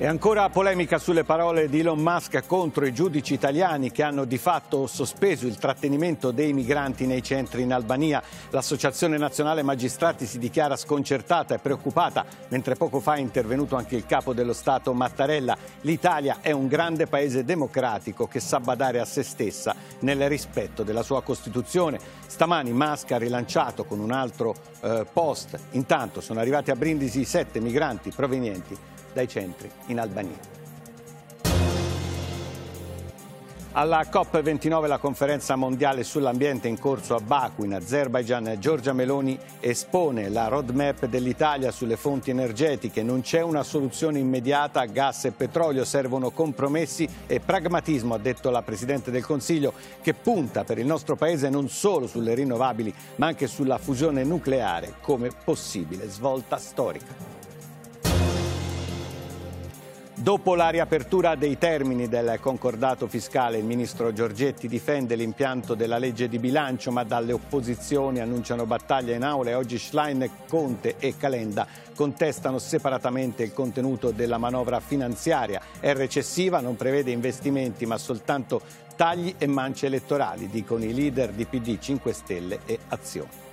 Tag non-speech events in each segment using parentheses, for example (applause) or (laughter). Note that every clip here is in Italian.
E ancora polemica sulle parole di Elon Musk contro i giudici italiani che hanno di fatto sospeso il trattenimento dei migranti nei centri in Albania. L'Associazione Nazionale Magistrati si dichiara sconcertata e preoccupata, mentre poco fa è intervenuto anche il capo dello Stato Mattarella. L'Italia è un grande paese democratico che sa badare a se stessa nel rispetto della sua Costituzione. Stamani Musk ha rilanciato con un altro eh, post. Intanto sono arrivati a Brindisi sette migranti provenienti dai centri in Albania. Alla COP29, la conferenza mondiale sull'ambiente in corso a Baku, in Azerbaijan, Giorgia Meloni espone la roadmap dell'Italia sulle fonti energetiche. Non c'è una soluzione immediata a gas e petrolio, servono compromessi e pragmatismo, ha detto la Presidente del Consiglio, che punta per il nostro Paese non solo sulle rinnovabili, ma anche sulla fusione nucleare come possibile svolta storica. Dopo la riapertura dei termini del concordato fiscale, il ministro Giorgetti difende l'impianto della legge di bilancio, ma dalle opposizioni annunciano battaglia in aula e oggi Schlein, Conte e Calenda contestano separatamente il contenuto della manovra finanziaria. È recessiva, non prevede investimenti, ma soltanto tagli e mance elettorali, dicono i leader di PD, 5 Stelle e Azione.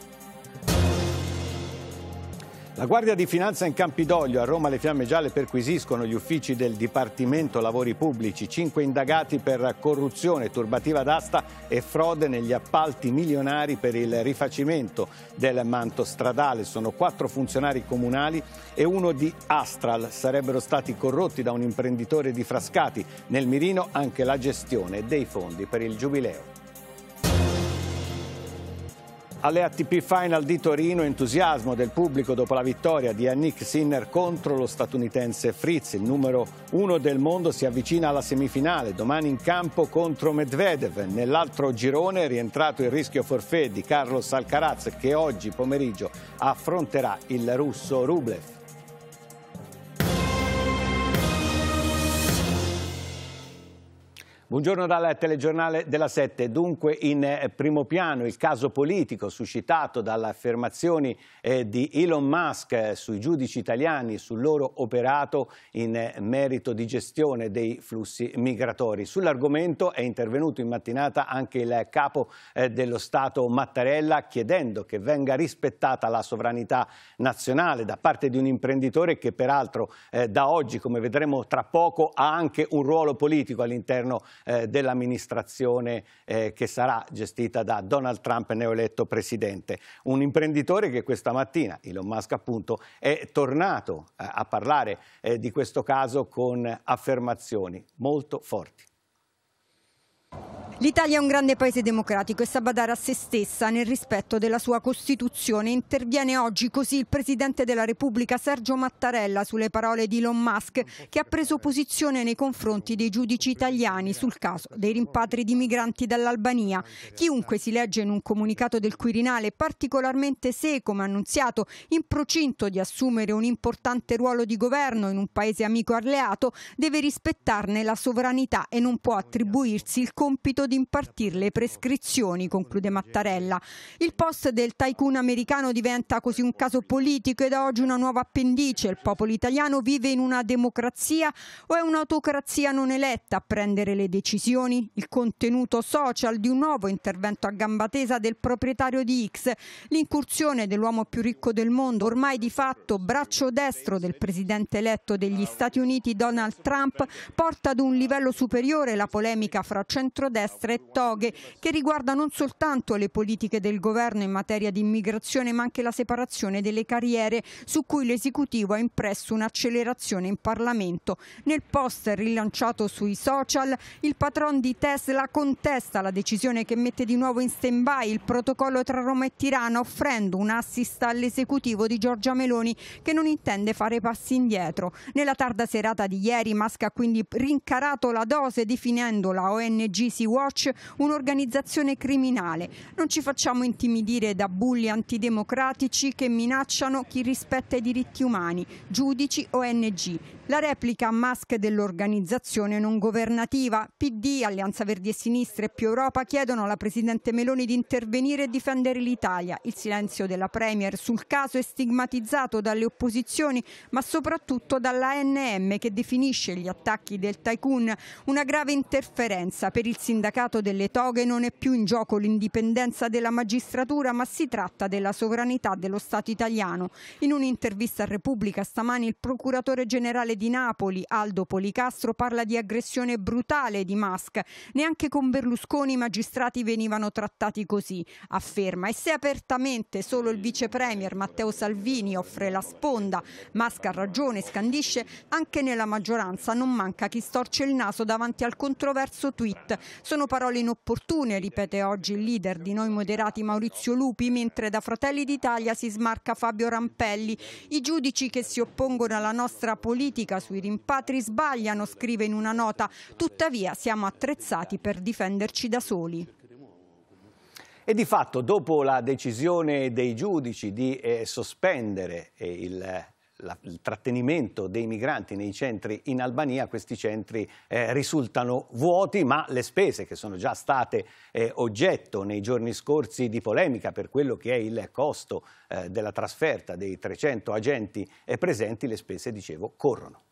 La Guardia di Finanza in Campidoglio, a Roma le fiamme gialle perquisiscono gli uffici del Dipartimento Lavori Pubblici, cinque indagati per corruzione, turbativa d'asta e frode negli appalti milionari per il rifacimento del manto stradale. Sono quattro funzionari comunali e uno di Astral. Sarebbero stati corrotti da un imprenditore di Frascati. Nel mirino anche la gestione dei fondi per il Giubileo. Alle ATP Final di Torino entusiasmo del pubblico dopo la vittoria di Annick Sinner contro lo statunitense Fritz. Il numero uno del mondo si avvicina alla semifinale, domani in campo contro Medvedev. Nell'altro girone è rientrato il rischio forfè di Carlos Alcaraz che oggi pomeriggio affronterà il russo Rublev. Buongiorno dal telegiornale della Sette. Dunque in eh, primo piano il caso politico suscitato dalle affermazioni eh, di Elon Musk eh, sui giudici italiani, sul loro operato in merito di gestione dei flussi migratori. Sull'argomento è intervenuto in mattinata anche il capo dello Stato Mattarella chiedendo che venga rispettata la sovranità nazionale da parte di un imprenditore che peraltro da oggi, come vedremo tra poco, ha anche un ruolo politico all'interno eh, dell'amministrazione eh, che sarà gestita da Donald Trump neoeletto presidente. Un imprenditore che questa mattina, Elon Musk appunto, è tornato eh, a parlare eh, di questo caso con affermazioni molto forti. L'Italia è un grande paese democratico e sa badare a se stessa nel rispetto della sua Costituzione. Interviene oggi così il Presidente della Repubblica Sergio Mattarella sulle parole di Elon Musk che ha preso posizione nei confronti dei giudici italiani sul caso dei rimpatri di migranti dall'Albania. Chiunque si legge in un comunicato del Quirinale, particolarmente se, come annunziato, in procinto di assumere un importante ruolo di governo in un paese amico alleato, deve rispettarne la sovranità e non può attribuirsi il compito compito di impartire le prescrizioni, conclude Mattarella. Il post del tycoon americano diventa così un caso politico ed oggi una nuova appendice. Il popolo italiano vive in una democrazia o è un'autocrazia non eletta a prendere le decisioni? Il contenuto social di un nuovo intervento a gamba tesa del proprietario di X, l'incursione dell'uomo più ricco del mondo, ormai di fatto braccio destro del presidente eletto degli Stati Uniti Donald Trump, porta ad un livello superiore la polemica fra centro centrodestra e toghe, che riguarda non soltanto le politiche del governo in materia di immigrazione, ma anche la separazione delle carriere, su cui l'esecutivo ha impresso un'accelerazione in Parlamento. Nel post rilanciato sui social, il patron di Tesla contesta la decisione che mette di nuovo in stand-by il protocollo tra Roma e Tirana, offrendo un assist all'esecutivo di Giorgia Meloni, che non intende fare passi indietro. Nella tarda serata di ieri, Masca ha quindi rincarato la dose, definendo la ONG GC Watch un'organizzazione criminale. Non ci facciamo intimidire da bulli antidemocratici che minacciano chi rispetta i diritti umani, giudici, ONG. La replica a Musk dell'organizzazione non governativa. PD, Alleanza Verdi e Sinistra e più Europa chiedono alla Presidente Meloni di intervenire e difendere l'Italia. Il silenzio della Premier sul caso è stigmatizzato dalle opposizioni, ma soprattutto dall'ANM che definisce gli attacchi del tycoon una grave interferenza. Per il sindacato delle toghe non è più in gioco l'indipendenza della magistratura, ma si tratta della sovranità dello Stato italiano. In un'intervista a Repubblica stamani il procuratore generale Tribunale di Napoli, Aldo Policastro, parla di aggressione brutale di Musk. Neanche con Berlusconi i magistrati venivano trattati così, afferma. E se apertamente solo il vice premier Matteo Salvini offre la sponda, Musk ha ragione, scandisce, anche nella maggioranza non manca chi storce il naso davanti al controverso tweet. Sono parole inopportune, ripete oggi il leader di noi moderati Maurizio Lupi, mentre da Fratelli d'Italia si smarca Fabio Rampelli. I giudici che si oppongono alla nostra politica fatica sui rimpatri sbagliano, scrive in una nota, tuttavia siamo attrezzati per difenderci da soli. E di fatto, dopo la decisione dei giudici di eh, sospendere eh, il la, il trattenimento dei migranti nei centri in Albania, questi centri eh, risultano vuoti, ma le spese che sono già state eh, oggetto nei giorni scorsi di polemica per quello che è il costo eh, della trasferta dei 300 agenti eh, presenti, le spese, dicevo, corrono.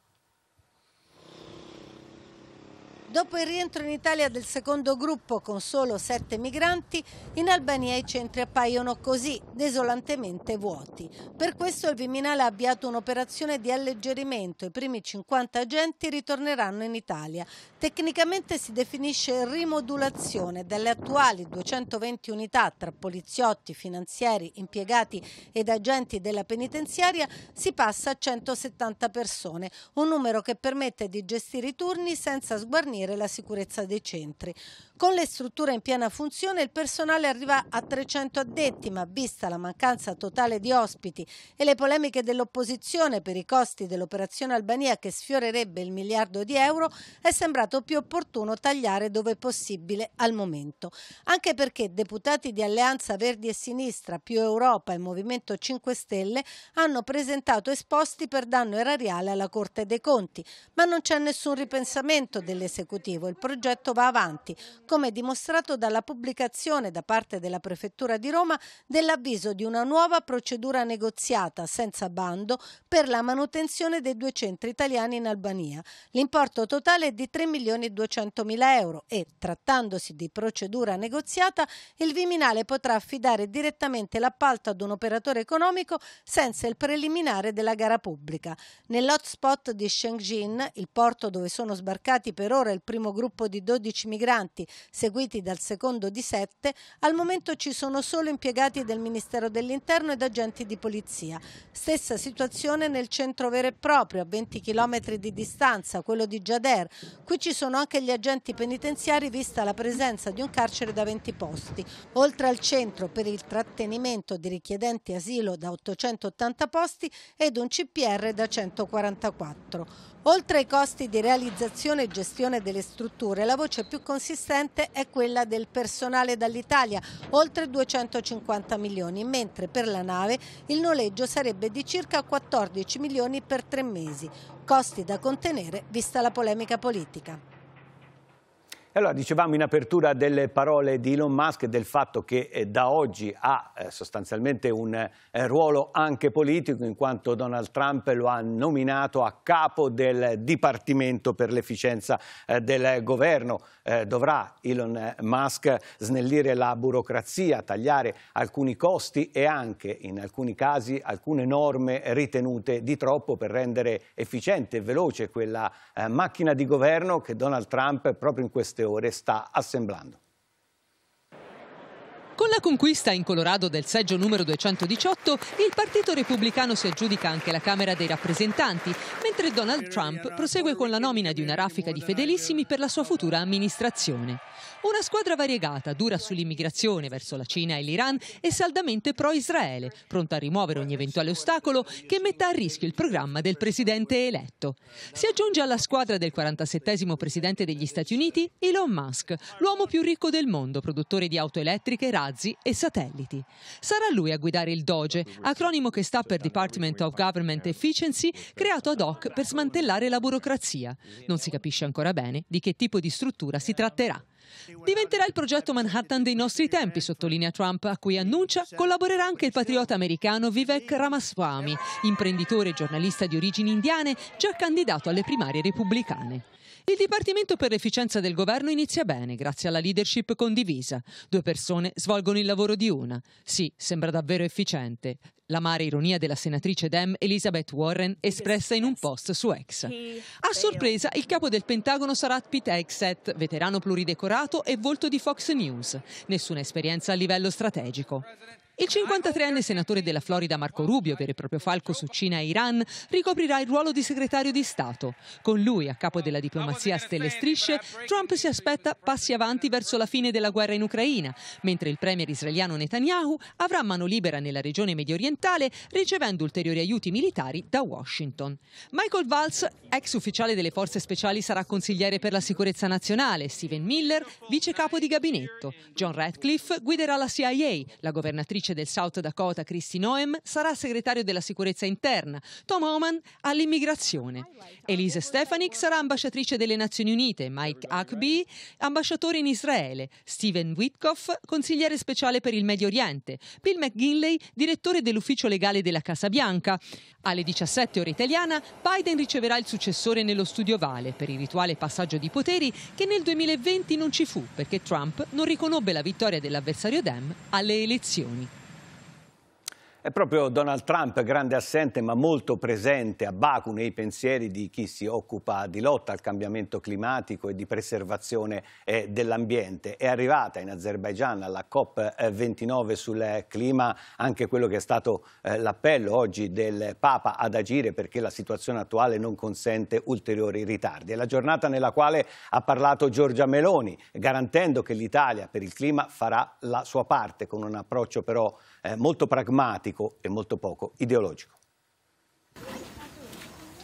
Dopo il rientro in Italia del secondo gruppo con solo sette migranti, in Albania i centri appaiono così, desolantemente vuoti. Per questo il Viminale ha avviato un'operazione di alleggerimento. I primi 50 agenti ritorneranno in Italia. Tecnicamente si definisce rimodulazione dalle attuali 220 unità tra poliziotti, finanzieri, impiegati ed agenti della penitenziaria si passa a 170 persone, un numero che permette di gestire i turni senza sguarnire garantire la sicurezza dei centri. Con le strutture in piena funzione il personale arriva a 300 addetti, ma vista la mancanza totale di ospiti e le polemiche dell'opposizione per i costi dell'operazione Albania che sfiorerebbe il miliardo di euro, è sembrato più opportuno tagliare dove possibile al momento. Anche perché deputati di Alleanza Verdi e Sinistra, più Europa e Movimento 5 Stelle hanno presentato esposti per danno erariale alla Corte dei Conti, ma non c'è nessun ripensamento dell'esecuzione esecutivo. Il progetto va avanti, come dimostrato dalla pubblicazione da parte della Prefettura di Roma dell'avviso di una nuova procedura negoziata senza bando per la manutenzione dei due centri italiani in Albania. L'importo totale è di 3 milioni e 200 mila euro e, trattandosi di procedura negoziata, il Viminale potrà affidare direttamente l'appalto ad un operatore economico senza il preliminare della gara pubblica. Nell'hotspot di Shenzhen, il porto dove sono sbarcati per ora il primo gruppo di 12 migranti, seguiti dal secondo di 7, al momento ci sono solo impiegati del Ministero dell'Interno ed agenti di polizia. Stessa situazione nel centro vero e proprio, a 20 km di distanza, quello di Giader. Qui ci sono anche gli agenti penitenziari, vista la presenza di un carcere da 20 posti. Oltre al centro per il trattenimento di richiedenti asilo da 880 posti ed un CPR da 144. Oltre ai costi di realizzazione e gestione delle strutture, la voce più consistente è quella del personale dall'Italia, oltre 250 milioni, mentre per la nave il noleggio sarebbe di circa 14 milioni per tre mesi, costi da contenere vista la polemica politica allora dicevamo in apertura delle parole di Elon Musk e del fatto che eh, da oggi ha eh, sostanzialmente un eh, ruolo anche politico in quanto Donald Trump lo ha nominato a capo del Dipartimento per l'efficienza del governo. dovrà Elon Musk snellire la burocrazia, tagliare alcuni costi e anche in alcuni casi alcune norme ritenute di troppo per rendere efficiente e veloce quella macchina di governo che Donald Trump proprio in queste ore sta assemblando. Alla conquista in Colorado del seggio numero 218, il Partito Repubblicano si aggiudica anche la Camera dei rappresentanti, mentre Donald Trump prosegue con la nomina di una raffica di fedelissimi per la sua futura amministrazione. Una squadra variegata, dura sull'immigrazione verso la Cina e l'Iran e saldamente pro-Israele, pronta a rimuovere ogni eventuale ostacolo che metta a rischio il programma del presidente eletto. Si aggiunge alla squadra del 47 presidente degli Stati Uniti Elon Musk, l'uomo più ricco del mondo, produttore di auto elettriche, razzi razzi e satelliti. Sarà lui a guidare il DOGE, acronimo che sta per Department of Government Efficiency, creato ad hoc per smantellare la burocrazia. Non si capisce ancora bene di che tipo di struttura si tratterà. Diventerà il progetto Manhattan dei nostri tempi, sottolinea Trump, a cui annuncia collaborerà anche il patriota americano Vivek Ramaswamy, imprenditore e giornalista di origini indiane, già candidato alle primarie repubblicane. Il Dipartimento per l'efficienza del governo inizia bene grazie alla leadership condivisa. Due persone svolgono il lavoro di una. Sì, sembra davvero efficiente. L'amara ironia della senatrice Dem Elizabeth Warren espressa in un post su ex. A sorpresa, il capo del Pentagono sarà Pete Exet, veterano pluridecorato e volto di Fox News. Nessuna esperienza a livello strategico. Il 53enne senatore della Florida Marco Rubio, vero e proprio falco su Cina e Iran, ricoprirà il ruolo di segretario di Stato. Con lui, a capo della diplomazia a stelle e strisce, Trump si aspetta passi avanti verso la fine della guerra in Ucraina, mentre il premier israeliano Netanyahu avrà mano libera nella regione medio orientale ricevendo ulteriori aiuti militari da Washington. Michael Valls, ex ufficiale delle forze speciali, sarà consigliere per la sicurezza nazionale, Steven Miller, vice capo di gabinetto, John Ratcliffe guiderà la CIA, la governatrice senatrice del South Dakota Kristi Noem sarà segretario della sicurezza interna, Tom Oman all'immigrazione. Elise Stefanik sarà ambasciatrice delle Nazioni Unite, Mike Huckabee ambasciatore in Israele, Steven Witkoff consigliere speciale per il Medio Oriente, Bill McGinley direttore dell'ufficio legale della Casa Bianca. Alle 17 ore italiana Biden riceverà il successore nello studio Vale per il rituale passaggio di poteri che nel 2020 non ci fu perché Trump non riconobbe la vittoria dell'avversario Dem alle elezioni. È proprio Donald Trump, grande assente ma molto presente a Baku nei pensieri di chi si occupa di lotta al cambiamento climatico e di preservazione eh, dell'ambiente. È arrivata in Azerbaigian alla COP29 sul eh, clima anche quello che è stato eh, l'appello oggi del Papa ad agire perché la situazione attuale non consente ulteriori ritardi. È la giornata nella quale ha parlato Giorgia Meloni, garantendo che l'Italia per il clima farà la sua parte con un approccio però eh, molto pragmatico e molto poco ideologico.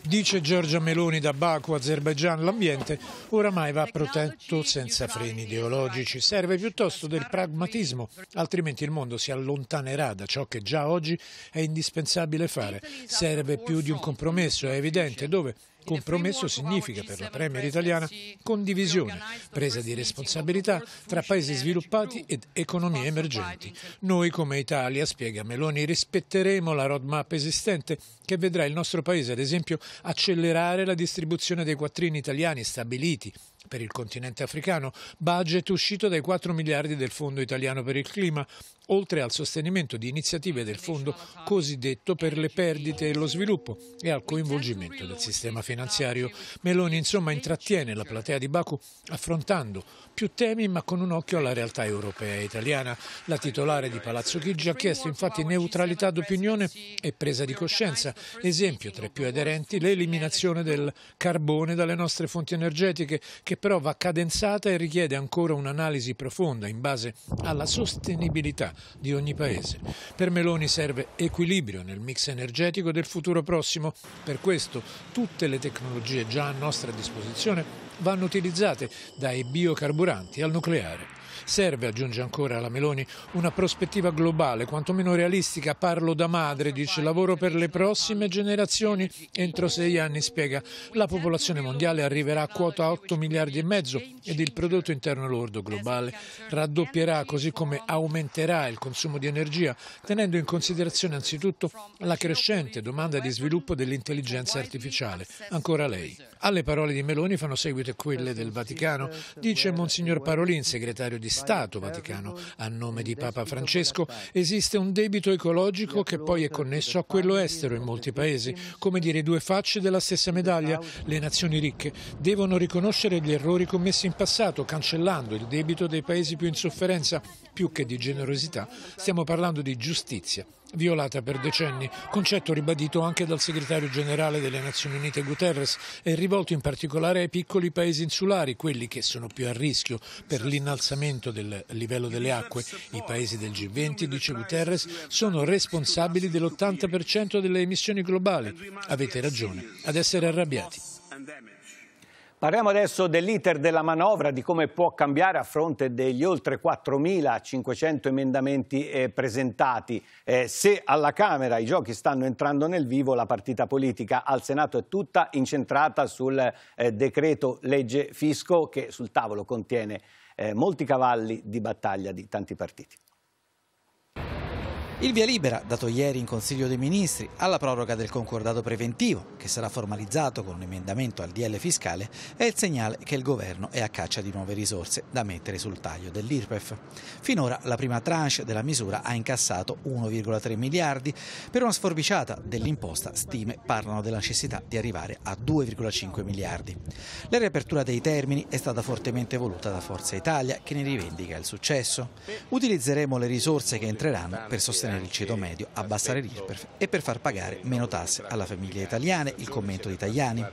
Dice Giorgia Meloni da Baku, Azerbaijan, l'ambiente oramai va protetto senza freni ideologici, serve piuttosto del pragmatismo, altrimenti il mondo si allontanerà da ciò che già oggi è indispensabile fare, serve più di un compromesso, è evidente, dove Compromesso significa per la Premier italiana condivisione, presa di responsabilità tra paesi sviluppati ed economie emergenti. Noi come Italia, spiega Meloni, rispetteremo la roadmap esistente che vedrà il nostro paese, ad esempio, accelerare la distribuzione dei quattrini italiani stabiliti per il continente africano, budget uscito dai 4 miliardi del Fondo italiano per il clima, oltre al sostenimento di iniziative del fondo cosiddetto per le perdite e lo sviluppo e al coinvolgimento del sistema finanziario. Meloni insomma intrattiene la platea di Baku affrontando più temi ma con un occhio alla realtà europea e italiana. La titolare di Palazzo Chigi ha chiesto infatti neutralità d'opinione e presa di coscienza, esempio tra i più aderenti l'eliminazione del carbone dalle nostre fonti energetiche che però va cadenzata e richiede ancora un'analisi profonda in base alla sostenibilità di ogni paese. Per Meloni serve equilibrio nel mix energetico del futuro prossimo, per questo tutte le tecnologie già a nostra disposizione vanno utilizzate dai biocarburanti al nucleare. Serve, aggiunge ancora la Meloni, una prospettiva globale, quantomeno realistica. Parlo da madre, dice, lavoro per le prossime generazioni. Entro sei anni, spiega, la popolazione mondiale arriverà a quota 8 miliardi e mezzo ed il prodotto interno lordo globale raddoppierà così come aumenterà il consumo di energia, tenendo in considerazione anzitutto la crescente domanda di sviluppo dell'intelligenza artificiale. Ancora lei. Alle parole di Meloni fanno seguito quelle del Vaticano. Dice Monsignor Parolin, segretario di Stato eh, Vaticano, a nome di Papa Francesco, esiste un debito ecologico che poi è connesso a quello estero in molti paesi, come dire due facce della stessa medaglia. Le nazioni ricche devono riconoscere gli errori commessi in passato, cancellando il debito dei paesi più in sofferenza. Più che di generosità, stiamo parlando di giustizia violata per decenni, concetto ribadito anche dal segretario generale delle Nazioni Unite Guterres e rivolto in particolare ai piccoli paesi insulari, quelli che sono più a rischio per l'innalzamento del livello delle acque. I paesi del G20, dice Guterres, sono responsabili dell'80% delle emissioni globali. Avete ragione ad essere arrabbiati. Parliamo adesso dell'iter della manovra, di come può cambiare a fronte degli oltre 4.500 emendamenti eh, presentati. Eh, se alla Camera i giochi stanno entrando nel vivo, la partita politica al Senato è tutta incentrata sul eh, decreto legge fisco che sul tavolo contiene eh, molti cavalli di battaglia di tanti partiti. Il via libera, dato ieri in Consiglio dei Ministri, alla proroga del concordato preventivo, che sarà formalizzato con un emendamento al DL fiscale, è il segnale che il Governo è a caccia di nuove risorse da mettere sul taglio dell'IRPEF. Finora la prima tranche della misura ha incassato 1,3 miliardi. Per una sforbiciata dell'imposta stime parlano della necessità di arrivare a 2,5 miliardi. La riapertura dei termini è stata fortemente voluta da Forza Italia, che ne rivendica il successo. Utilizzeremo le risorse che entreranno per sostenere persone nel ceto medio, abbassare l'IRPEF e per far pagare meno tasse alla famiglia italiana, il commento di Tajani.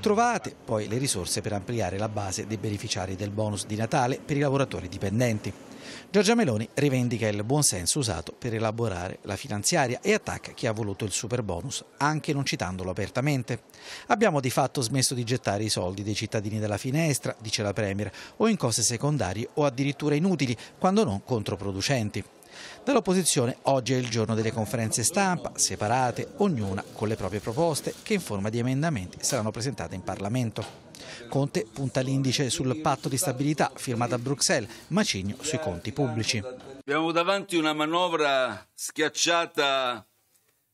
Trovate poi le risorse per ampliare la base dei beneficiari del bonus di Natale per i lavoratori dipendenti. Giorgia Meloni rivendica il buonsenso usato per elaborare la finanziaria e attacca chi ha voluto il super bonus, anche non citandolo apertamente. Abbiamo di fatto smesso di gettare i soldi dei cittadini dalla finestra, dice la Premier, o in cose secondarie o addirittura inutili, quando non controproducenti. Dell'opposizione oggi è il giorno delle conferenze stampa, separate, ognuna con le proprie proposte, che in forma di emendamenti saranno presentate in Parlamento. Conte punta l'indice sul patto di stabilità firmato a Bruxelles, macigno sui conti pubblici. Abbiamo davanti una manovra schiacciata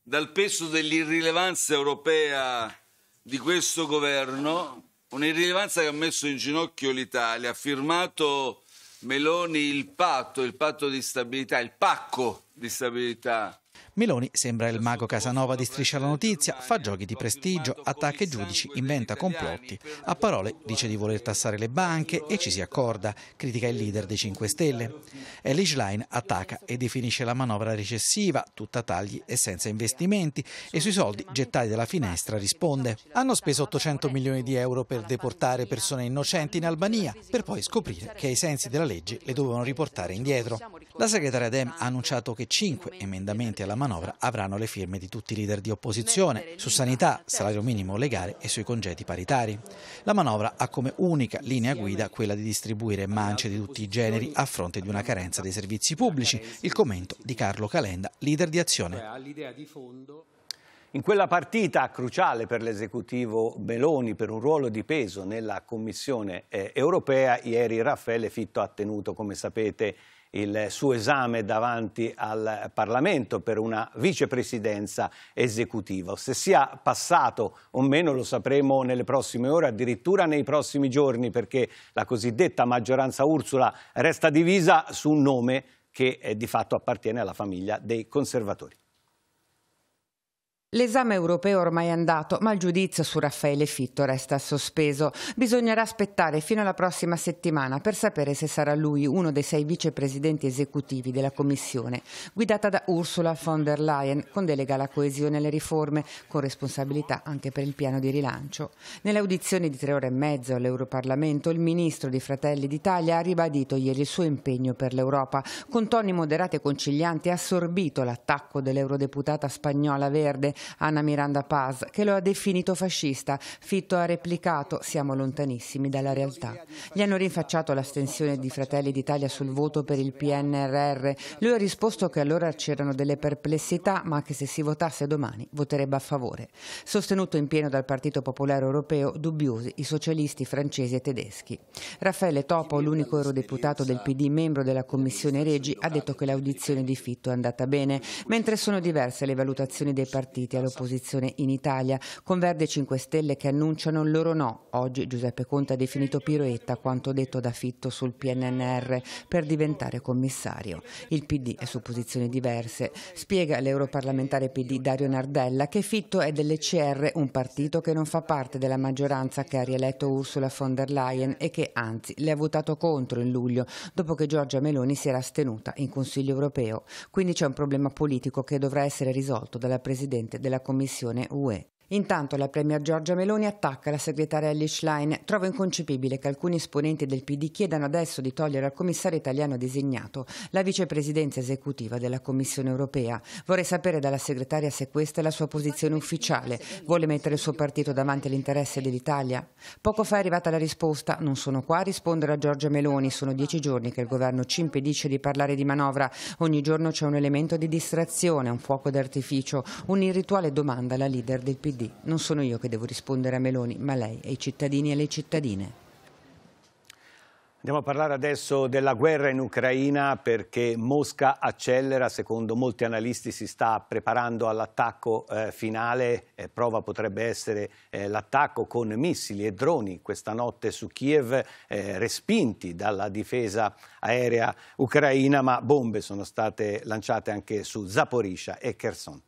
dal peso dell'irrilevanza europea di questo governo, un'irrilevanza che ha messo in ginocchio l'Italia, ha firmato Meloni il patto, il patto di stabilità, il pacco di stabilità Meloni sembra il mago Casanova di Striscia la Notizia, fa giochi di prestigio, attacca i giudici, inventa complotti. A parole dice di voler tassare le banche e ci si accorda, critica il leader dei 5 Stelle. Elish Schlein attacca e definisce la manovra recessiva, tutta tagli e senza investimenti, e sui soldi gettati dalla finestra risponde. Hanno speso 800 milioni di euro per deportare persone innocenti in Albania, per poi scoprire che ai sensi della legge le dovevano riportare indietro. La segretaria Dem ha annunciato che 5 emendamenti alla manovra manovra avranno le firme di tutti i leader di opposizione su sanità, certo. salario minimo legale e sui congedi paritari. La manovra ha come unica linea guida quella di distribuire mance di tutti i generi a fronte di una carenza dei servizi pubblici, il commento di Carlo Calenda, leader di azione. Cioè, In quella partita cruciale per l'esecutivo Meloni per un ruolo di peso nella Commissione eh, europea, ieri Raffaele Fitto ha tenuto, come sapete, il suo esame davanti al Parlamento per una vicepresidenza esecutiva. Se sia passato o meno lo sapremo nelle prossime ore, addirittura nei prossimi giorni, perché la cosiddetta maggioranza Ursula resta divisa su un nome che eh, di fatto appartiene alla famiglia dei conservatori. L'esame europeo ormai è andato, ma il giudizio su Raffaele Fitto resta sospeso. Bisognerà aspettare fino alla prossima settimana per sapere se sarà lui uno dei sei vicepresidenti esecutivi della Commissione, guidata da Ursula von der Leyen, con delega alla coesione e alle riforme, con responsabilità anche per il piano di rilancio. Nelle audizioni di tre ore e mezzo all'Europarlamento, il ministro di Fratelli d'Italia ha ribadito ieri il suo impegno per l'Europa. Con toni moderati e concilianti ha assorbito l'attacco dell'eurodeputata spagnola Verde Anna Miranda Paz, che lo ha definito fascista. Fitto ha replicato «Siamo lontanissimi dalla realtà». Gli hanno rinfacciato l'astensione di Fratelli d'Italia sul voto per il PNRR. Lui ha risposto che allora c'erano delle perplessità, ma che se si votasse domani voterebbe a favore. Sostenuto in pieno dal Partito Popolare Europeo, dubbiosi i socialisti francesi e tedeschi. Raffaele Topo, l'unico eurodeputato del PD membro della Commissione Regi, ha detto che l'audizione di Fitto è andata bene, mentre sono diverse le valutazioni dei partiti partiti all'opposizione in Italia, con Verde e 5 Stelle che annunciano il loro no. Oggi Giuseppe Conte ha definito piroetta quanto detto da Fitto sul PNNR per diventare commissario. Il PD è su posizioni diverse. Spiega l'europarlamentare PD Dario Nardella che Fitto è dell'ECR, un partito che non fa parte della maggioranza che ha rieletto Ursula von der Leyen e che anzi le ha votato contro in luglio, dopo che Giorgia Meloni si era astenuta in Consiglio europeo. Quindi c'è un problema politico che dovrà essere risolto dalla Presidente della Commissione UE. Intanto la Premier Giorgia Meloni attacca la segretaria Ellie Trovo inconcepibile che alcuni esponenti del PD chiedano adesso di togliere al commissario italiano designato la vicepresidenza esecutiva della Commissione europea. Vorrei sapere dalla segretaria se questa è la sua posizione ufficiale. Vuole mettere il suo partito davanti all'interesse dell'Italia? Poco fa è arrivata la risposta. Non sono qua a rispondere a Giorgia Meloni. Sono dieci giorni che il governo ci impedisce di parlare di manovra. Ogni giorno c'è un elemento di distrazione, un fuoco d'artificio, un irrituale domanda alla leader del PD venerdì. Non sono io che devo rispondere a Meloni, ma lei e i cittadini e le cittadine. Andiamo a parlare adesso della guerra in Ucraina perché Mosca accelera, secondo molti analisti si sta preparando all'attacco eh, finale, eh, prova potrebbe essere eh, l'attacco con missili e droni questa notte su Kiev eh, respinti dalla difesa aerea ucraina, ma bombe sono state lanciate anche su Zaporizia e Kherson.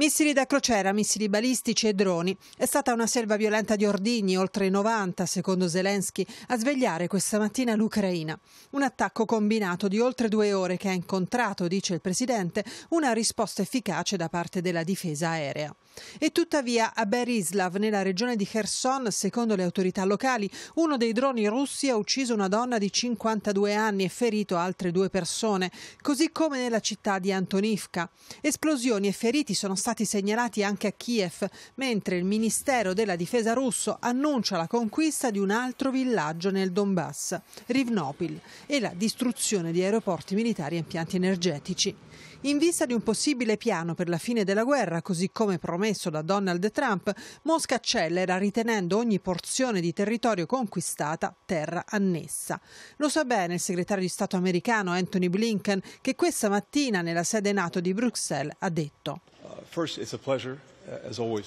Missili da crociera, missili balistici e droni. È stata una selva violenta di ordigni, oltre 90 secondo Zelensky, a svegliare questa mattina l'Ucraina. Un attacco combinato di oltre due ore che ha incontrato, dice il Presidente, una risposta efficace da parte della difesa aerea. E tuttavia a Berislav, nella regione di Kherson, secondo le autorità locali, uno dei droni russi ha ucciso una donna di 52 anni e ferito altre due persone, così come nella città di Antonivka. Esplosioni e feriti sono stati stati segnalati anche a Kiev, mentre il Ministero della Difesa russo annuncia la conquista di un altro villaggio nel Donbass, Rivnopil, e la distruzione di aeroporti militari e impianti energetici. In vista di un possibile piano per la fine della guerra, così come promesso da Donald Trump, Mosca accelera ritenendo ogni porzione di territorio conquistata terra annessa. Lo sa bene il segretario di Stato americano Anthony Blinken che questa mattina nella sede NATO di Bruxelles ha detto. Uh, first,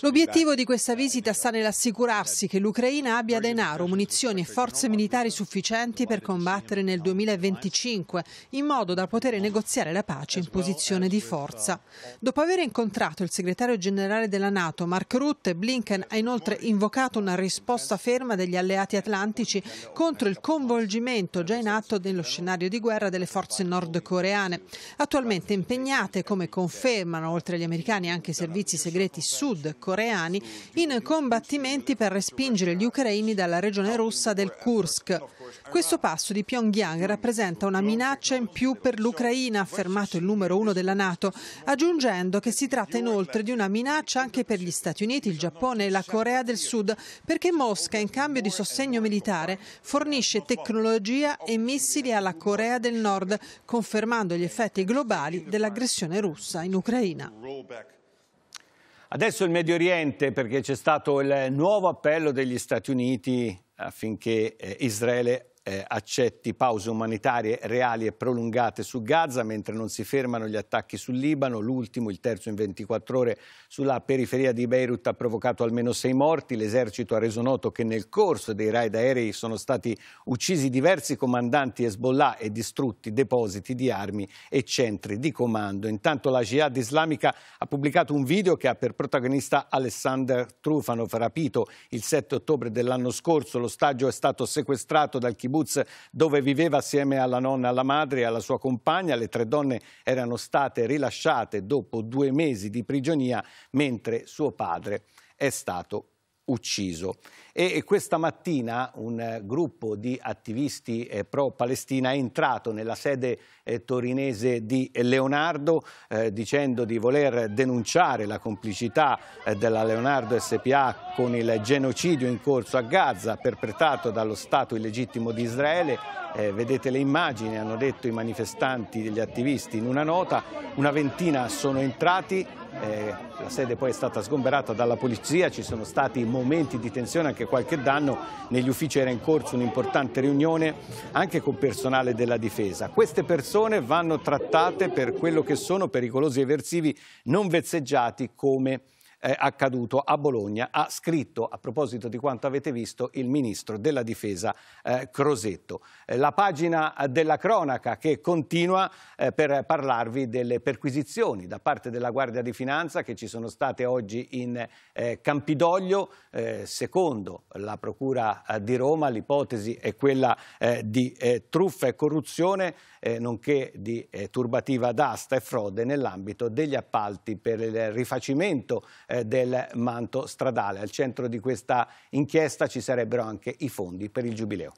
L'obiettivo di questa visita sta nell'assicurarsi che l'Ucraina abbia denaro, munizioni e forze militari sufficienti per combattere nel 2025, in modo da poter negoziare la pace in posizione di forza. Dopo aver incontrato il segretario generale della Nato, Mark Rutte, Blinken ha inoltre invocato una risposta ferma degli alleati atlantici contro il coinvolgimento già in atto nello scenario di guerra delle forze nordcoreane, attualmente impegnate, come confermano oltre agli americani anche i servizi segreti sudcoreani in combattimenti per respingere gli ucraini dalla regione russa del Kursk. Questo passo di Pyongyang rappresenta una minaccia in più per l'Ucraina, ha affermato il numero uno della Nato, aggiungendo che si tratta inoltre di una minaccia anche per gli Stati Uniti, il Giappone e la Corea del Sud, perché Mosca, in cambio di sostegno militare, fornisce tecnologia e missili alla Corea del Nord, confermando gli effetti globali dell'aggressione russa in Ucraina. Adesso il Medio Oriente, perché c'è stato il nuovo appello degli Stati Uniti affinché eh, Israele eh, accetti pause umanitarie reali e prolungate su Gaza, mentre non si fermano gli attacchi sul Libano. L'ultimo, il terzo in 24 ore, sulla periferia di Beirut ha provocato almeno sei morti. L'esercito ha reso noto che nel corso dei raid aerei sono stati uccisi diversi comandanti Hezbollah e distrutti depositi di armi e centri di comando. Intanto la Jihad islamica ha pubblicato un video che ha per protagonista Alessander Trufanov, rapito il 7 ottobre dell'anno scorso. L'ostaggio è stato sequestrato dal kibbutz kibbutz dove viveva assieme alla nonna, alla madre e alla sua compagna. Le tre donne erano state rilasciate dopo due mesi di prigionia mentre suo padre è stato ucciso. E questa mattina un eh, gruppo di attivisti eh, pro-Palestina è entrato nella sede eh, torinese di Leonardo dicendo di voler denunciare la complicità della Leonardo SPA con il genocidio in corso a Gaza perpetrato dallo Stato illegittimo di Israele eh, vedete le immagini, hanno detto i manifestanti, gli attivisti in una nota, una ventina sono entrati, eh, la sede poi è stata sgomberata dalla polizia, ci sono stati momenti di tensione anche anche qualche danno, negli uffici era in corso un'importante riunione anche con personale della difesa. Queste persone vanno trattate per quello che sono pericolosi eversivi non vezzeggiati come eh, accaduto a Bologna, ha scritto a proposito di quanto avete visto il ministro della difesa eh, Crosetto. Eh, la pagina della cronaca che continua eh, per parlarvi delle perquisizioni da parte della Guardia di Finanza che ci sono state oggi in eh, Campidoglio, secondo la Procura di Roma l'ipotesi è quella di truffa e corruzione eh, nonché di eh, turbativa d'asta e frode nell'ambito degli appalti per il rifacimento eh, del manto stradale. Al centro di questa inchiesta ci sarebbero anche i fondi per il Giubileo.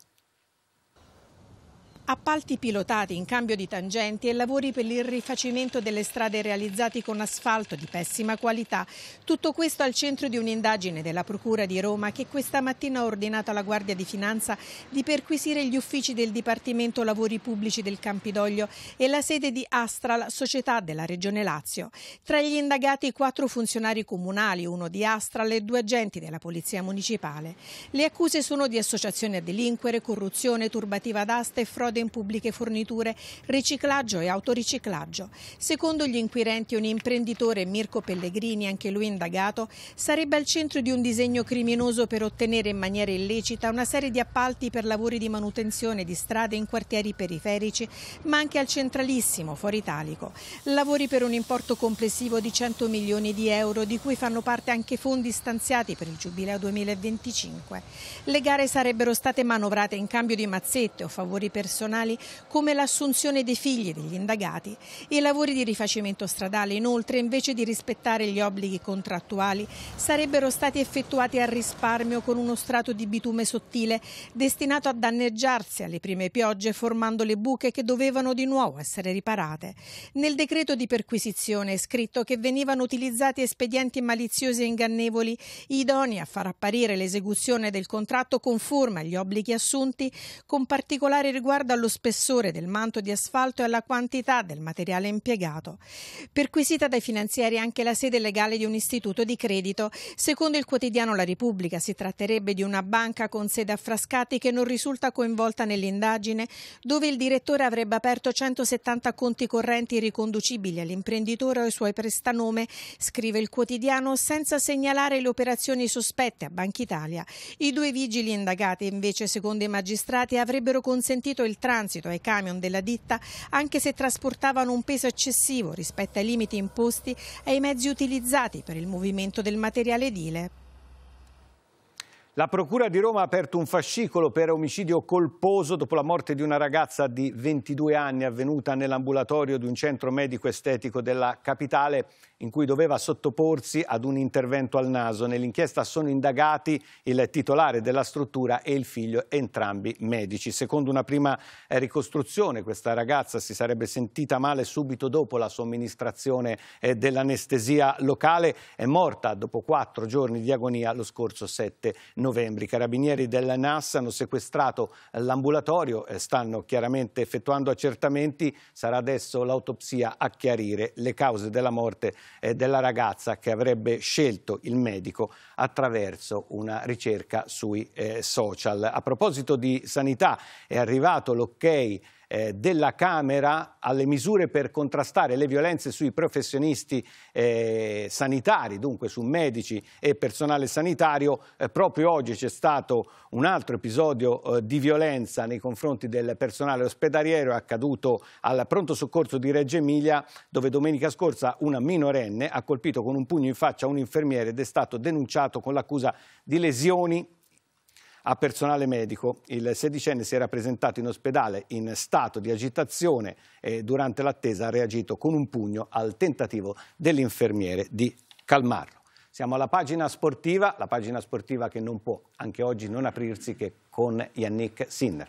Appalti pilotati in cambio di tangenti e lavori per il rifacimento delle strade realizzati con asfalto di pessima qualità. Tutto questo al centro di un'indagine della Procura di Roma che questa mattina ha ordinato alla Guardia di Finanza di perquisire gli uffici del Dipartimento Lavori Pubblici del Campidoglio e la sede di Astral, società della Regione Lazio. Tra gli indagati quattro funzionari comunali, uno di Astral e due agenti della Polizia Municipale. Le accuse sono di associazione a delinquere, corruzione, turbativa d'asta e frode frode in pubbliche forniture, riciclaggio e autoriciclaggio. Secondo gli inquirenti, un imprenditore, Mirko Pellegrini, anche lui indagato, sarebbe al centro di un disegno criminoso per ottenere in maniera illecita una serie di appalti per lavori di manutenzione di strade in quartieri periferici, ma anche al centralissimo, fuori Italico. Lavori per un importo complessivo di 100 milioni di euro, di cui fanno parte anche fondi stanziati per il Giubileo 2025. Le gare sarebbero state manovrate in cambio di mazzette o favori personali personali come l'assunzione dei figli degli indagati e lavori di rifacimento stradale. Inoltre, invece di rispettare gli obblighi contrattuali, sarebbero stati effettuati a risparmio con uno strato di bitume sottile destinato a danneggiarsi alle prime piogge formando le buche che dovevano di nuovo essere riparate. Nel decreto di perquisizione è scritto che venivano utilizzati espedienti maliziosi e ingannevoli idonei a far apparire l'esecuzione del contratto conforme agli obblighi assunti con particolare riguardo allo spessore del manto di asfalto e alla quantità del materiale impiegato. Perquisita dai finanzieri anche la sede legale di un istituto di credito. Secondo il quotidiano La Repubblica si tratterebbe di una banca con sede a Frascati che non risulta coinvolta nell'indagine, dove il direttore avrebbe aperto 170 conti correnti riconducibili all'imprenditore o ai suoi prestanome, scrive il quotidiano, senza segnalare le operazioni sospette a Banca Italia. I due vigili indagati, invece, secondo i magistrati, avrebbero consentito il transito ai camion della ditta, anche se trasportavano un peso eccessivo rispetto ai limiti imposti ai mezzi utilizzati per il movimento del materiale edile. La Procura di Roma ha aperto un fascicolo per omicidio colposo dopo la morte di una ragazza di 22 anni avvenuta nell'ambulatorio di un centro medico-estetico della capitale in cui doveva sottoporsi ad un intervento al naso. Nell'inchiesta sono indagati il titolare della struttura e il figlio, entrambi medici. Secondo una prima eh, ricostruzione questa ragazza si sarebbe sentita male subito dopo la somministrazione eh, dell'anestesia locale. È morta dopo quattro giorni di agonia lo scorso 7 novembre. I carabinieri della NAS hanno sequestrato l'ambulatorio, stanno chiaramente effettuando accertamenti, sarà adesso l'autopsia a chiarire le cause della morte della ragazza che avrebbe scelto il medico attraverso una ricerca sui eh, social. A proposito di sanità è arrivato l'ok eh, della Camera alle misure per contrastare le violenze sui professionisti eh, sanitari, dunque su medici e personale sanitario. Eh, proprio oggi c'è stato un altro episodio eh, di violenza nei confronti del personale ospedaliero, accaduto al pronto soccorso di Reggio Emilia, dove domenica scorsa una minorenne ha colpito con un pugno in faccia un infermiere ed è stato denunciato con l'accusa di lesioni a personale medico. Il sedicenne si era presentato in ospedale in stato di agitazione e durante l'attesa ha reagito con un pugno al tentativo dell'infermiere di calmarlo. Siamo alla pagina sportiva, la pagina sportiva che non può anche oggi non aprirsi che con Yannick Sinner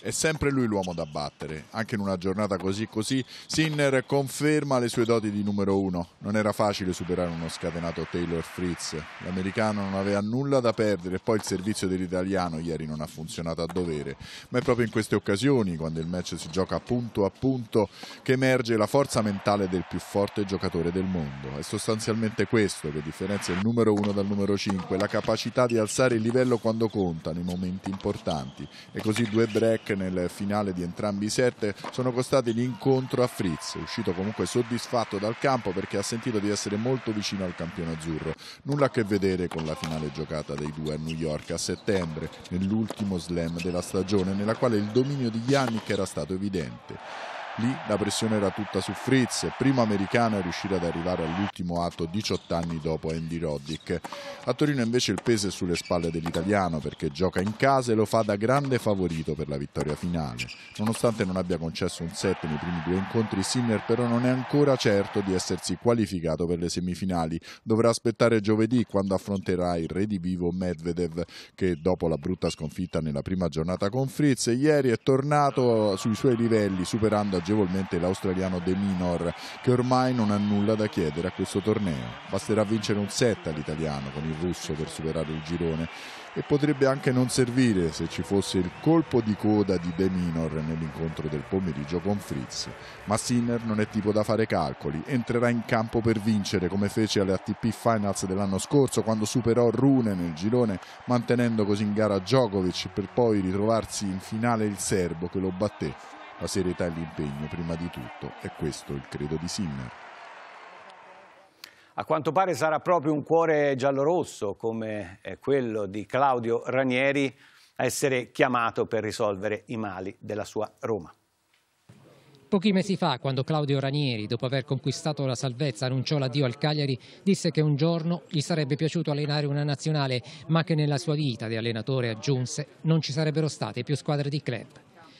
è sempre lui l'uomo da battere, anche in una giornata così così. Sinner conferma le sue doti di numero uno. Non era facile superare uno scatenato Taylor Fritz. L'americano non aveva nulla da perdere e poi il servizio dell'italiano ieri non ha funzionato a dovere. Ma è proprio in queste occasioni, quando il match si gioca punto a punto, che emerge la forza mentale del più forte giocatore del mondo. È sostanzialmente questo che differenzia il numero uno dal numero 5, la capacità di alzare il livello quando conta, nei momenti importanti. E così due break Mack nel finale di entrambi i set sono costati l'incontro a Fritz, uscito comunque soddisfatto dal campo perché ha sentito di essere molto vicino al campione azzurro. Nulla a che vedere con la finale giocata dei due a New York a settembre, nell'ultimo slam della stagione, nella quale il dominio di Yannick era stato evidente. Lì la pressione era tutta su Fritz, primo americano a riuscire ad arrivare all'ultimo atto 18 anni dopo Andy Roddick. A Torino invece il peso è sulle spalle dell'italiano perché gioca in casa e lo fa da grande favorito per la vittoria finale. Nonostante non abbia concesso un set nei primi due incontri, Sinner però non è ancora certo di essersi qualificato per le semifinali. Dovrà aspettare giovedì quando affronterà il re di vivo Medvedev che dopo la brutta sconfitta nella prima giornata con Fritz ieri è tornato sui suoi livelli superando a agevolmente l'australiano De Minor, che ormai non ha nulla da chiedere a questo torneo. Basterà vincere un set all'italiano con il russo per superare il girone e potrebbe anche non servire se ci fosse il colpo di coda di De Minor nell'incontro del pomeriggio con Fritz. Ma Sinner non è tipo da fare calcoli, entrerà in campo per vincere come fece alle ATP Finals dell'anno scorso quando superò Rune nel girone mantenendo così in gara Djokovic per poi ritrovarsi in finale il serbo che lo batté la serietà e l'impegno prima di tutto, è questo il credo di Sinner. A quanto pare sarà proprio un cuore giallorosso come quello di Claudio Ranieri a essere chiamato per risolvere i mali della sua Roma. Pochi mesi fa, quando Claudio Ranieri, dopo aver conquistato la salvezza, annunciò l'addio al Cagliari, disse che un giorno gli sarebbe piaciuto allenare una nazionale, ma che nella sua vita di allenatore, aggiunse, non ci sarebbero state più squadre di club.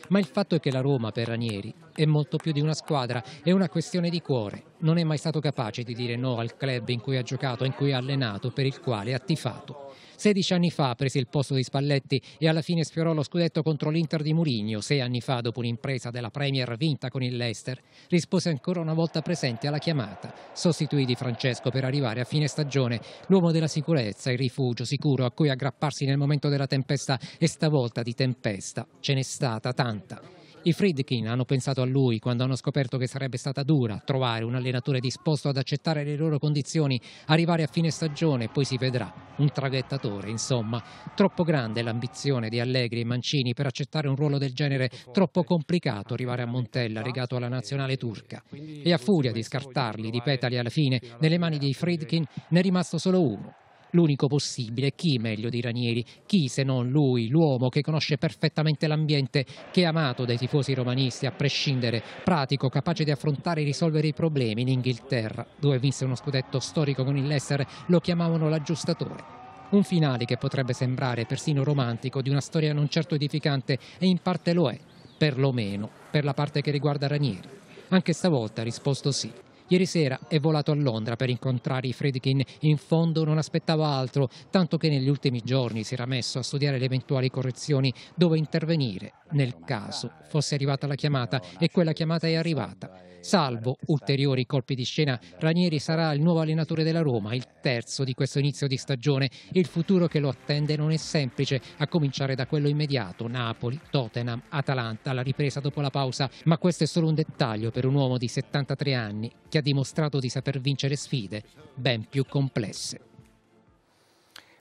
Ma il fatto è che la Roma, per Ranieri, è molto più di una squadra, è una questione di cuore. Non è mai stato capace di dire no al club in cui ha giocato, in cui ha allenato, per il quale ha tifato. 16 anni fa prese il posto di Spalletti e alla fine sfiorò lo scudetto contro l'Inter di Murigno. Sei anni fa, dopo un'impresa della Premier vinta con il Leicester, rispose ancora una volta presente alla chiamata. Sostituì Di Francesco per arrivare a fine stagione l'uomo della sicurezza, il rifugio sicuro a cui aggrapparsi nel momento della tempesta e stavolta di tempesta ce n'è stata tanta. I Friedkin hanno pensato a lui quando hanno scoperto che sarebbe stata dura trovare un allenatore disposto ad accettare le loro condizioni, arrivare a fine stagione, e poi si vedrà. Un traghettatore, insomma. Troppo grande l'ambizione di Allegri e Mancini per accettare un ruolo del genere, troppo complicato arrivare a Montella legato alla nazionale turca. E a furia di scartarli di petali alla fine, nelle mani dei Friedkin ne è rimasto solo uno, l'unico possibile. Chi meglio di Ranieri? Chi se non lui, l'uomo che conosce perfettamente l'ambiente, che è amato dai tifosi romanisti a prescindere, pratico, capace di affrontare e risolvere i problemi in Inghilterra, dove vinse uno scudetto storico con il Leicester, lo chiamavano l'aggiustatore. Un finale che potrebbe sembrare persino romantico di una storia non certo edificante e in parte lo è, perlomeno per la parte che riguarda Ranieri. Anche stavolta ha risposto sì. Ieri sera è volato a Londra per incontrare i Friedkin. In fondo non aspettava altro, tanto che negli ultimi giorni si era messo a studiare le eventuali correzioni dove intervenire nel caso fosse arrivata la chiamata e quella chiamata è arrivata. Salvo ulteriori colpi di scena, Ranieri sarà il nuovo allenatore della Roma, il terzo di questo inizio di stagione. Il futuro che lo attende non è semplice, a cominciare da quello immediato, Napoli, Tottenham, Atalanta, la ripresa dopo la pausa, ma questo è solo un dettaglio per un uomo di 73 anni che ha dimostrato di saper vincere sfide ben più complesse.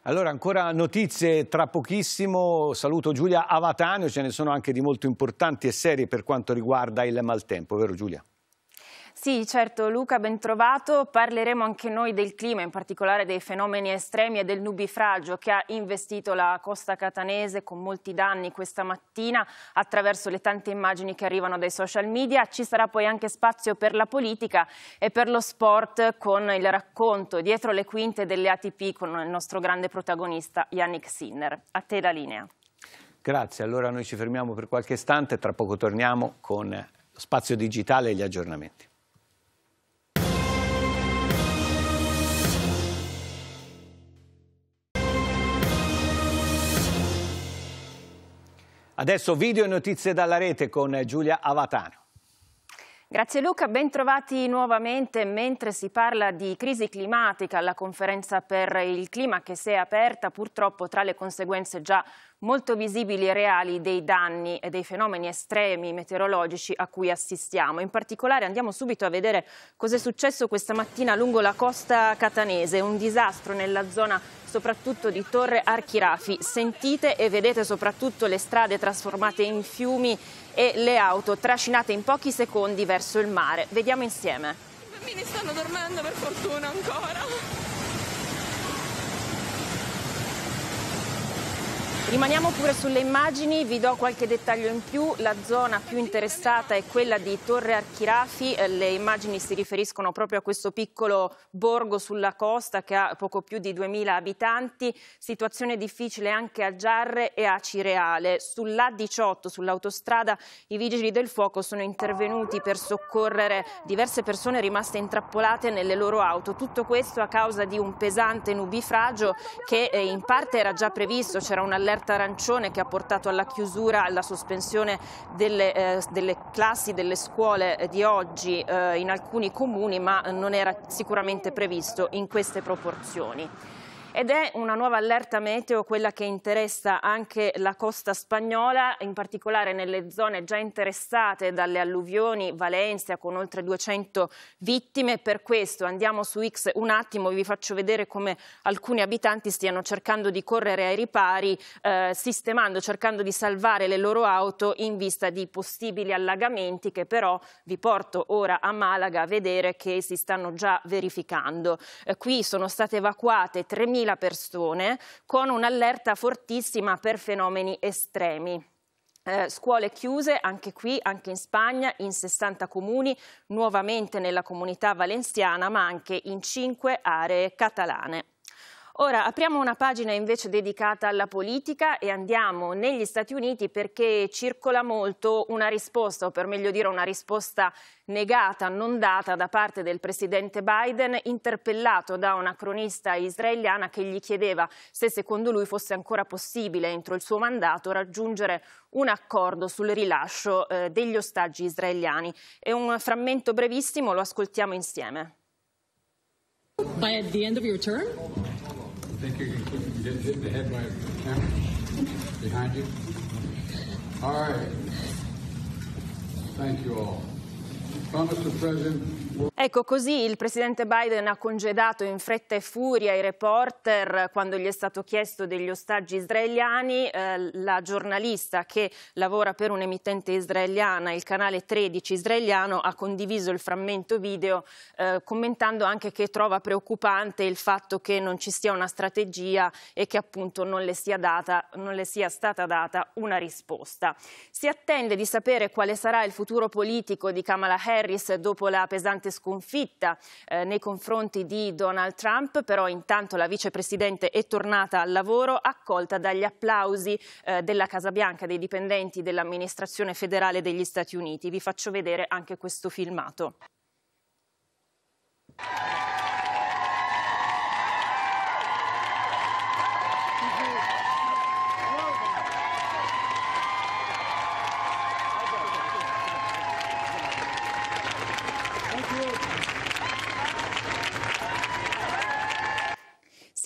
Allora, ancora notizie tra pochissimo. Saluto Giulia Avatanio, ce ne sono anche di molto importanti e serie per quanto riguarda il maltempo, vero Giulia? Sì, certo, Luca, ben trovato. Parleremo anche noi del clima, in particolare dei fenomeni estremi e del nubifragio che ha investito la costa catanese con molti danni questa mattina attraverso le tante immagini che arrivano dai social media. Ci sarà poi anche spazio per la politica e per lo sport con il racconto dietro le quinte delle ATP con il nostro grande protagonista Yannick Sinner. A te la linea. Grazie, allora noi ci fermiamo per qualche istante, tra poco torniamo con Spazio Digitale e gli aggiornamenti. Adesso video e notizie dalla rete con Giulia Avatano. Grazie Luca, ben trovati nuovamente. Mentre si parla di crisi climatica, la conferenza per il clima che si è aperta purtroppo tra le conseguenze già molto visibili e reali dei danni e dei fenomeni estremi meteorologici a cui assistiamo. In particolare andiamo subito a vedere cosa è successo questa mattina lungo la costa catanese, un disastro nella zona soprattutto di Torre Archirafi. Sentite e vedete soprattutto le strade trasformate in fiumi e le auto trascinate in pochi secondi verso il mare. Vediamo insieme. I bambini stanno dormendo per fortuna ancora. Rimaniamo pure sulle immagini, vi do qualche dettaglio in più, la zona più interessata è quella di Torre Archirafi, eh, le immagini si riferiscono proprio a questo piccolo borgo sulla costa che ha poco più di 2.000 abitanti, situazione difficile anche a Giarre e a Cireale. Sull'A18, sull'autostrada, i vigili del fuoco sono intervenuti per soccorrere diverse persone rimaste intrappolate nelle loro auto, tutto questo a causa di un pesante nubifragio che eh, in parte era già previsto, c'era un allerta allerta arancione che ha portato alla chiusura, alla sospensione delle, eh, delle classi, delle scuole eh, di oggi eh, in alcuni comuni, ma non era sicuramente previsto in queste proporzioni. Ed è una nuova allerta meteo, quella che interessa anche la costa spagnola, in particolare nelle zone già interessate dalle alluvioni, Valencia con oltre 200 vittime. Per questo andiamo su X un attimo, e vi faccio vedere come alcuni abitanti stiano cercando di correre ai ripari, eh, sistemando, cercando di salvare le loro auto in vista di possibili allagamenti che però vi porto ora a Malaga a vedere che si stanno già verificando. Eh, qui sono state evacuate 3.000 100.000 persone con un'allerta fortissima per fenomeni estremi. Eh, scuole chiuse anche qui, anche in Spagna, in 60 comuni, nuovamente nella comunità valenziana, ma anche in 5 aree catalane. Ora apriamo una pagina invece dedicata alla politica e andiamo negli Stati Uniti perché circola molto una risposta, o per meglio dire una risposta negata, non data da parte del presidente Biden, interpellato da una cronista israeliana che gli chiedeva se secondo lui fosse ancora possibile entro il suo mandato raggiungere un accordo sul rilascio eh, degli ostaggi israeliani. È un frammento brevissimo, lo ascoltiamo insieme. By the end of your term? think you can keep getting hit in the head by a camera behind you? All right. Thank you all. Promise the president Ecco così il presidente Biden ha congedato in fretta e furia i reporter quando gli è stato chiesto degli ostaggi israeliani. Eh, la giornalista che lavora per un'emittente israeliana, il canale 13 israeliano, ha condiviso il frammento video eh, commentando anche che trova preoccupante il fatto che non ci sia una strategia e che appunto non le sia, data, non le sia stata data una risposta. Si attende di sapere quale sarà il futuro politico di Kamala Harris dopo la pesante pesante sconfitta eh, nei confronti di Donald Trump, però intanto la vicepresidente è tornata al lavoro accolta dagli applausi eh, della Casa Bianca, dei dipendenti dell'amministrazione federale degli Stati Uniti. Vi faccio vedere anche questo filmato.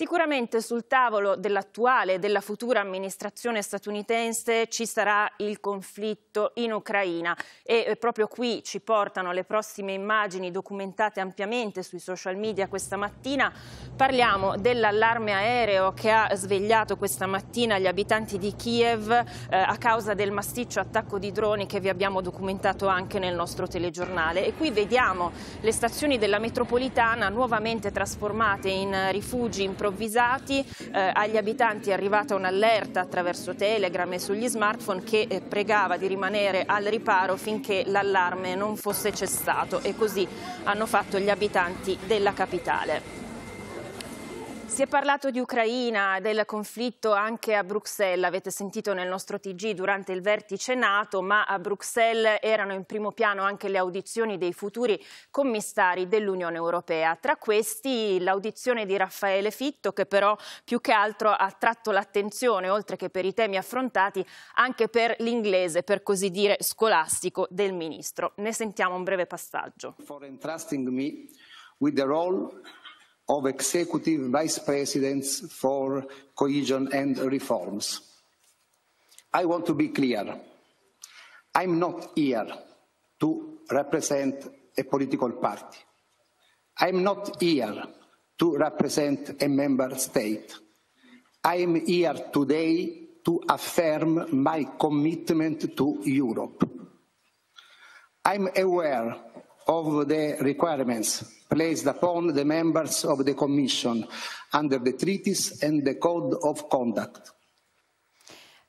Sicuramente sul tavolo dell'attuale e della futura amministrazione statunitense ci sarà il conflitto in Ucraina e eh, proprio qui ci portano le prossime immagini documentate ampiamente sui social media questa mattina. Parliamo dell'allarme aereo che ha svegliato questa mattina gli abitanti di Kiev eh, a causa del massiccio attacco di droni che vi abbiamo documentato anche nel nostro telegiornale. E qui vediamo le stazioni della metropolitana nuovamente trasformate in rifugi, improvvisati improvvisati, eh, agli abitanti è arrivata un'allerta attraverso Telegram e sugli smartphone che eh, pregava di rimanere al riparo finché l'allarme non fosse cessato e così hanno fatto gli abitanti della capitale. Si è parlato di Ucraina, del conflitto anche a Bruxelles, avete sentito nel nostro TG durante il vertice NATO, ma a Bruxelles erano in primo piano anche le audizioni dei futuri commissari dell'Unione Europea. Tra questi l'audizione di Raffaele Fitto che però più che altro ha tratto l'attenzione, oltre che per i temi affrontati, anche per l'inglese, per così dire, scolastico del Ministro. Ne sentiamo un breve passaggio. For entrusting me with the role of executive vice presidents for cohesion and reforms. I want to be clear. I'm not here to represent a political party. I'm not here to represent a member state. I am here today to affirm my commitment to Europe. I'm aware of the requirements placed upon the members of the Commission under the treaties and the Code of Conduct.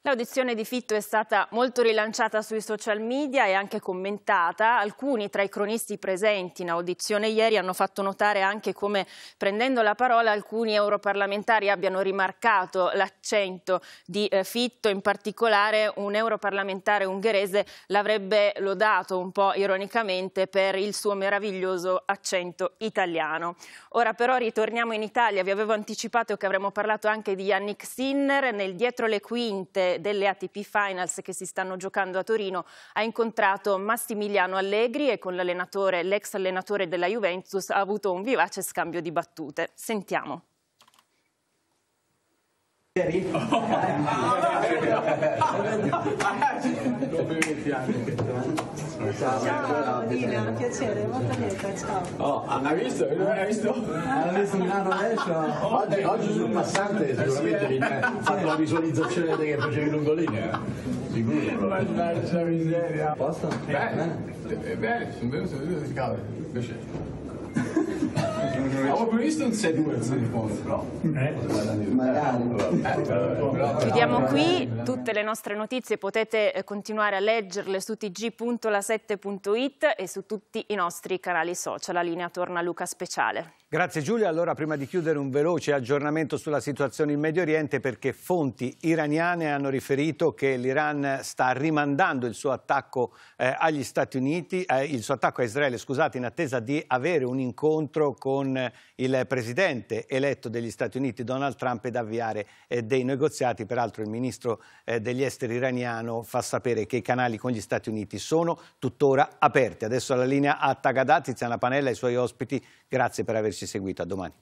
L'audizione di Fitto è stata molto rilanciata sui social media e anche commentata. Alcuni tra i cronisti presenti in audizione ieri hanno fatto notare anche come prendendo la parola alcuni europarlamentari abbiano rimarcato l'accento di eh, Fitto, in particolare un europarlamentare ungherese l'avrebbe lodato un po' ironicamente per il suo meraviglioso accento italiano. Ora però ritorniamo in Italia, vi avevo anticipato che avremmo parlato anche di Yannick Sinner nel dietro le quinte delle, ATP Finals che si stanno giocando a Torino, ha incontrato Massimiliano Allegri e con l'allenatore, l'ex allenatore della Juventus ha avuto un vivace scambio di battute. Sentiamo. Ciao, ciao Nina, piacere, molto lieta, ciao. Oh, hanno visto? Hanno visto? Hanno visto Milano Rovescio? Oggi, oggi sul passante eh, sicuramente mi fatto la visualizzazione che facevi lungo lungolinea. Eh. Sicuro. Mannaggia miseria. Posto? Bene. Eh. Bene, sono venuto, sono venuto di cavolo. Invece... (laughs) Avevo previsto un 6-2 al secondo, Magari. Chiudiamo qui. Tutte le nostre notizie potete eh, continuare a leggerle su tg.la7.it e su tutti i nostri canali social. La linea torna a Luca Speciale. Grazie Giulia. Allora prima di chiudere un veloce aggiornamento sulla situazione in Medio Oriente perché fonti iraniane hanno riferito che l'Iran sta rimandando il suo attacco eh, agli Stati Uniti, eh, il suo attacco a Israele, scusate, in attesa di avere un incontro con eh, il presidente eletto degli Stati Uniti Donald Trump ed avviare eh, dei negoziati. Peraltro il ministro eh, degli esteri iraniano fa sapere che i canali con gli Stati Uniti sono tuttora aperti. Adesso la linea a Tagada, Tiziana Panella e i suoi ospiti, grazie per averci seguito. A domani.